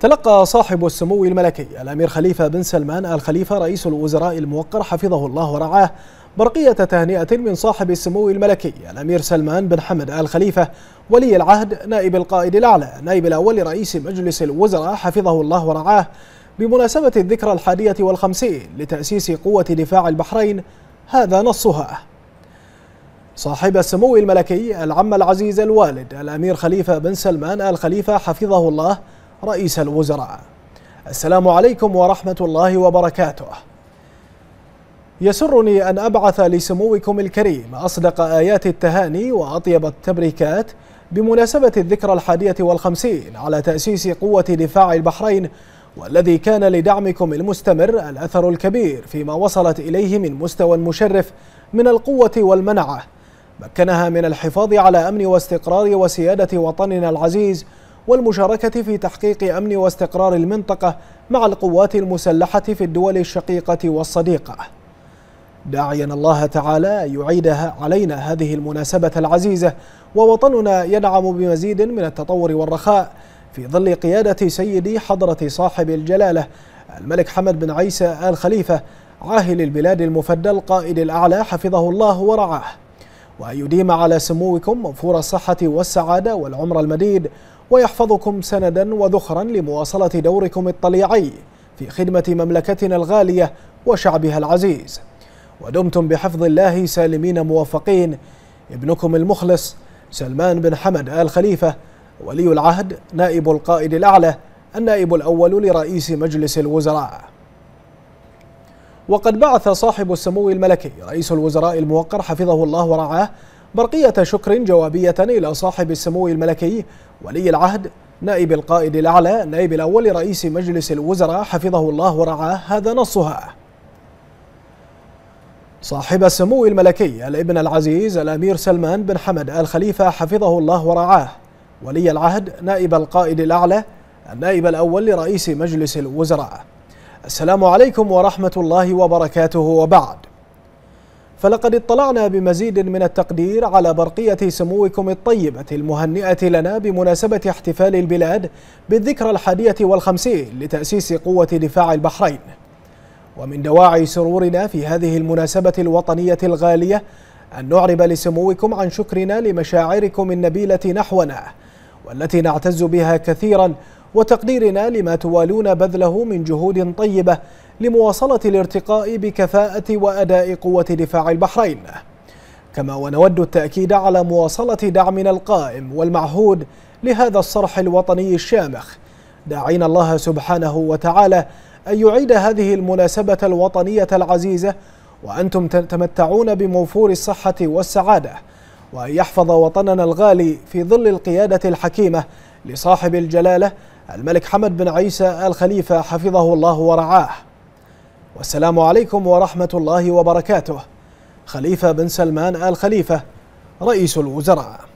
تلقى صاحب السمو الملكي الأمير خليفة بن سلمان آل خليفة رئيس الوزراء الموقر حفظه الله ورعاه برقية تهنئة من صاحب السمو الملكي الأمير سلمان بن حمد آل خليفة ولي العهد نائب القائد الأعلى نائب الأول رئيس مجلس الوزراء حفظه الله ورعاه بمناسبة الذكرى الحادية والخمسين لتأسيس قوة دفاع البحرين هذا نصها صاحب السمو الملكي العم العزيز الوالد الأمير خليفة بن سلمان آل خليفة حفظه الله رئيس الوزراء السلام عليكم ورحمة الله وبركاته يسرني أن أبعث لسموكم الكريم أصدق آيات التهاني وأطيب التبريكات بمناسبة الذكرى الحادية والخمسين على تأسيس قوة دفاع البحرين والذي كان لدعمكم المستمر الأثر الكبير فيما وصلت إليه من مستوى مشرف من القوة والمنعة مكنها من الحفاظ على أمن واستقرار وسيادة وطننا العزيز والمشاركة في تحقيق أمن واستقرار المنطقة مع القوات المسلحة في الدول الشقيقة والصديقة داعيا الله تعالى يعيدها علينا هذه المناسبة العزيزة ووطننا ينعم بمزيد من التطور والرخاء في ظل قيادة سيدي حضرة صاحب الجلالة الملك حمد بن عيسى آل خليفة عاهل البلاد المفدى القائد الأعلى حفظه الله ورعاه وأن يديم على سموكم منفور الصحة والسعادة والعمر المديد ويحفظكم سندا وذخرا لمواصلة دوركم الطليعي في خدمة مملكتنا الغالية وشعبها العزيز ودمتم بحفظ الله سالمين موفقين ابنكم المخلص سلمان بن حمد آل خليفة ولي العهد نائب القائد الأعلى النائب الأول لرئيس مجلس الوزراء وقد بعث صاحب السمو الملكي رئيس الوزراء الموقر حفظه الله ورعاه برقية شكر جوابية إلى صاحب السمو الملكي ولي العهد نائب القائد الأعلى نائب الأول رئيس مجلس الوزراء حفظه الله ورعاه هذا نصها صاحب السمو الملكي الابن العزيز الأمير سلمان بن حمد الخليفة حفظه الله ورعاه ولي العهد نائب القائد الأعلى النائب الأول لرئيس مجلس الوزراء السلام عليكم ورحمة الله وبركاته وبعد فلقد اطلعنا بمزيد من التقدير على برقية سموكم الطيبة المهنئة لنا بمناسبة احتفال البلاد بالذكرى الحادية والخمسين لتأسيس قوة دفاع البحرين ومن دواعي سرورنا في هذه المناسبة الوطنية الغالية أن نعرب لسموكم عن شكرنا لمشاعركم النبيلة نحونا والتي نعتز بها كثيرا وتقديرنا لما توالون بذله من جهود طيبة لمواصلة الارتقاء بكفاءة وأداء قوة دفاع البحرين كما ونود التأكيد على مواصلة دعمنا القائم والمعهود لهذا الصرح الوطني الشامخ داعين الله سبحانه وتعالى أن يعيد هذه المناسبة الوطنية العزيزة وأنتم تتمتعون بموفور الصحة والسعادة وأن يحفظ وطننا الغالي في ظل القيادة الحكيمة لصاحب الجلالة الملك حمد بن عيسى الخليفة حفظه الله ورعاه والسلام عليكم ورحمة الله وبركاته خليفة بن سلمان آل خليفة رئيس الوزراء